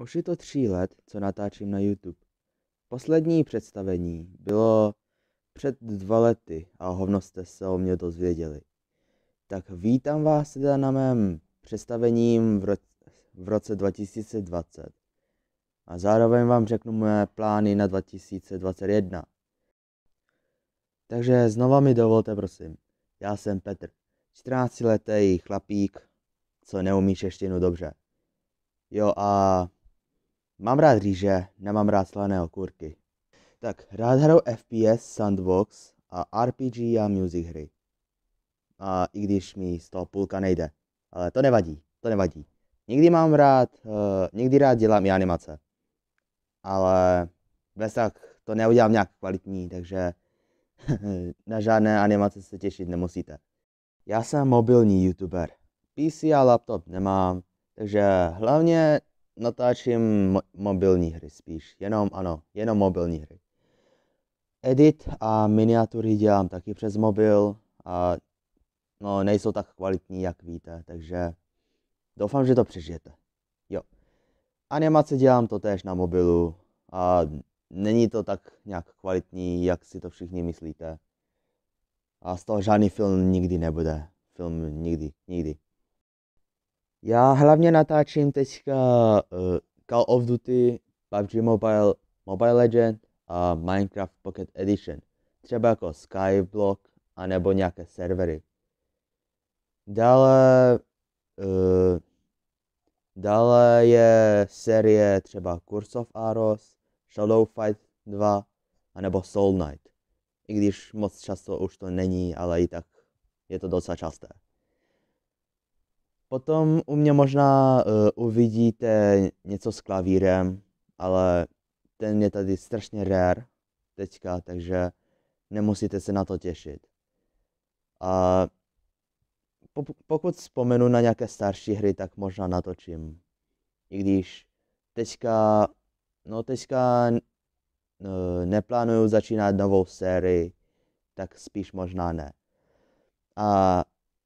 Už je to tří let, co natáčím na YouTube. Poslední představení bylo před dva lety a hovno jste se o mě dozvěděli. Tak vítám vás teda na mém představením v, ro- v roce 2020. A zároveň vám řeknu moje plány na 2021. Takže znova mi dovolte, prosím. Já jsem Petr, 14-letý chlapík, co neumí češtinu dobře. Jo a Mám rád rýže, nemám rád slané okurky. Tak, rád hraju FPS, Sandbox a RPG a music hry. A i když mi z toho půlka nejde. Ale to nevadí, to nevadí. Někdy mám rád, uh, eh, někdy rád dělám i animace. Ale bez tak to neudělám nějak kvalitní, takže na žádné animace se těšit nemusíte. Já jsem mobilní youtuber. PC a laptop nemám, takže hlavně natáčím mo- mobilní hry spíš, jenom ano, jenom mobilní hry. Edit a miniatury dělám taky přes mobil a no, nejsou tak kvalitní, jak víte, takže doufám, že to přežijete. Jo. Animace dělám to též na mobilu a není to tak nějak kvalitní, jak si to všichni myslíte. A z toho žádný film nikdy nebude. Film nikdy, nikdy. Já hlavně natáčím teďka uh, Call of Duty, PUBG Mobile, Mobile Legend a Minecraft Pocket Edition. Třeba jako Skyblock a nebo nějaké servery. Dále, uh, dále je série třeba Curse of Aros, Shadow Fight 2 a nebo Soul Knight. I když moc často už to není, ale i tak je to docela časté. Potom u mě možná uh, uvidíte něco s klavírem, ale ten je tady strašně rare teďka, takže nemusíte se na to těšit. A pokud vzpomenu na nějaké starší hry, tak možná natočím. I když teďka, no teďka eh, neplánuju začínat novou sérii, tak spíš možná ne. A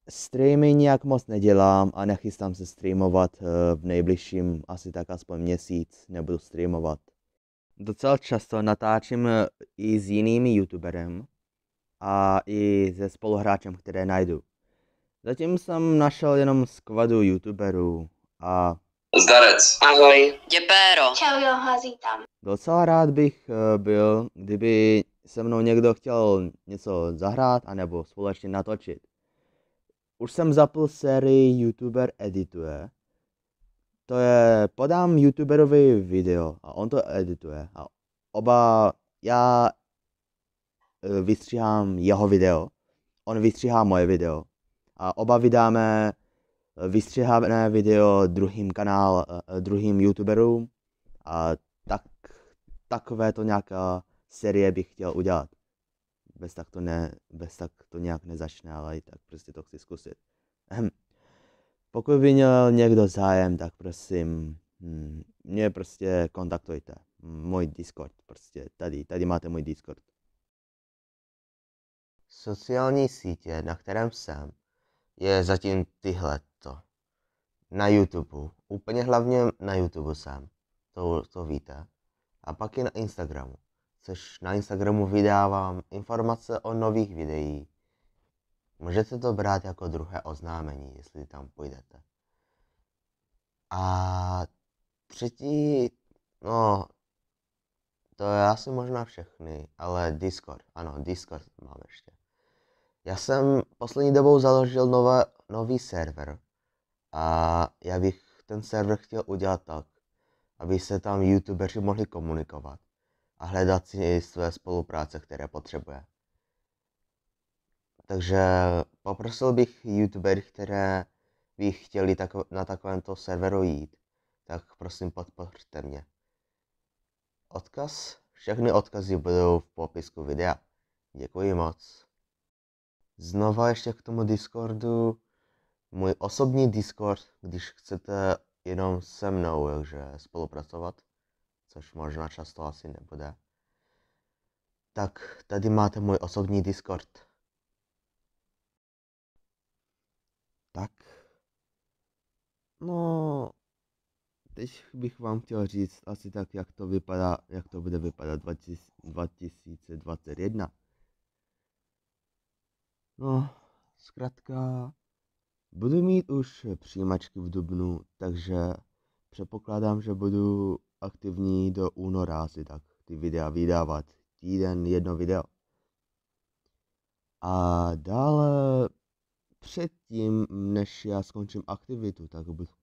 streamy nějak moc nedělám a nechystám se streamovat eh, v nejbližším asi tak aspoň měsíc nebudu streamovat. Docela často natáčím eh, i s jinými youtuberem a i se spoluhráčem, které najdu. Zatím jsem našel jenom skvadu youtuberů a... Zdarec. Ahoj. Děpéro. Čau, Joha, tam. Docela rád bych eh, byl, kdyby se mnou někdo chtěl něco zahrát anebo společně natočit. Už jsem zapl sérii YouTuber edituje. To je, podám YouTuberovi video a on to edituje. A oba, já e, vystříhám jeho video, on vystříhá moje video. A oba vydáme e, vystřihávané video druhým kanál, e, druhým youtuberům a tak, takové to nějaká série bych chtěl udělat bez tak to ne, bez tak to nějak nezačne, ale i tak prostě to chci zkusit. Ehm. Pokud by měl někdo zájem, tak prosím, hmm, mě prostě kontaktujte. Můj Discord, prostě tady, tady máte můj Discord. Sociální sítě, na kterém jsem, je zatím to Na YouTube, úplně hlavně na YouTube jsem, to, to víte. A pak je na Instagramu což na Instagramu vydávám informace o nových videích. Můžete to brát jako druhé oznámení, jestli tam půjdete. A třetí, no, to je asi možná všechny, ale Discord, ano, Discord mám ještě. Já jsem poslední dobou založil nové, nový server a já bych ten server chtěl udělat tak, aby se tam youtuberi mohli komunikovat a hledat si své spolupráce, které potřebuje. Takže poprosil bych youtuber, které by chtěli tako- na takovémto serveru jít, tak prosím podpořte mě. Odkaz? Všechny odkazy budou v popisku videa. Děkuji moc. Znova ještě k tomu Discordu. Můj osobní Discord, když chcete jenom se mnou, takže spolupracovat což možná často asi nebude. Tak tady máte můj osobní Discord. Tak. No, teď bych vám chtěl říct asi tak, jak to vypadá, jak to bude vypadat 20, 2021. No, zkrátka, budu mít už přijímačky v Dubnu, takže předpokládám, že budu aktivní do února asi tak ty videa vydávat. Týden jedno video. A dále předtím, než já skončím aktivitu, tak bych,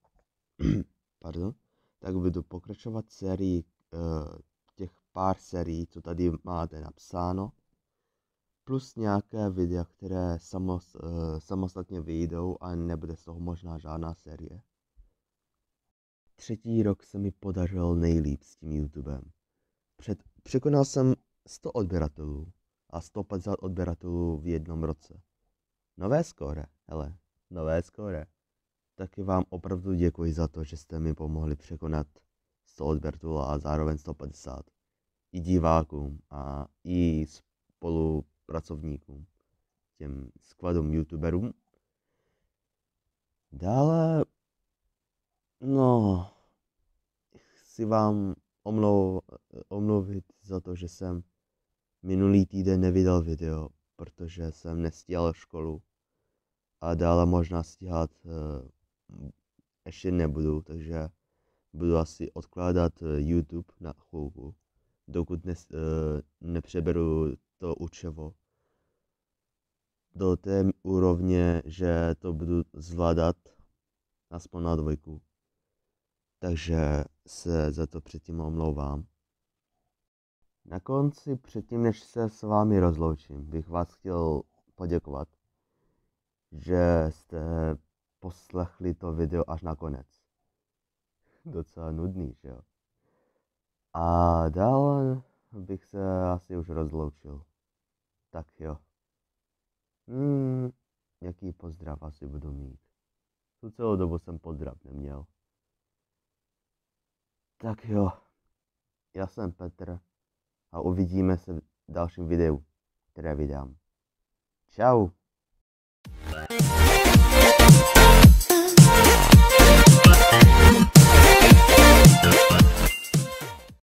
pardon, tak budu pokračovat sérii eh, těch pár sérií, co tady máte napsáno, plus nějaké videa, které samos, eh, samostatně vyjdou a nebude z toho možná žádná série. Třetí rok se mi podařilo nejlíp s tím YouTubem. Před, překonal jsem 100 odběratelů a 150 odběratelů v jednom roce. Nové skóre, hele, nové skóre. Taky vám opravdu děkuji za to, že jste mi pomohli překonat 100 odběratelů a zároveň 150. I divákům a i spolupracovníkům, těm skladům youtuberům. Dále No, chci vám omlou, omluvit za to, že jsem minulý týden nevydal video, protože jsem nestíhal školu a dále možná stíhat uh, ještě nebudu, takže budu asi odkládat eh, YouTube na chvilku, dokud ne, uh, eh, nepřeberu to učivo do té úrovně, že to budu zvládat aspoň na dvojku takže se za to předtím omlouvám. Na konci, předtím než se s vámi rozloučím, bych vás chtěl poděkovat, že jste poslechli to video až na konec. Docela nudný, že jo? A dál bych se asi už rozloučil. Tak jo. Hmm, jaký pozdrav asi budu mít? Tu celou dobu jsem pozdrav neměl. Tak jo, já jsem Petr a uvidíme se v dalším videu, které vydám. Ciao.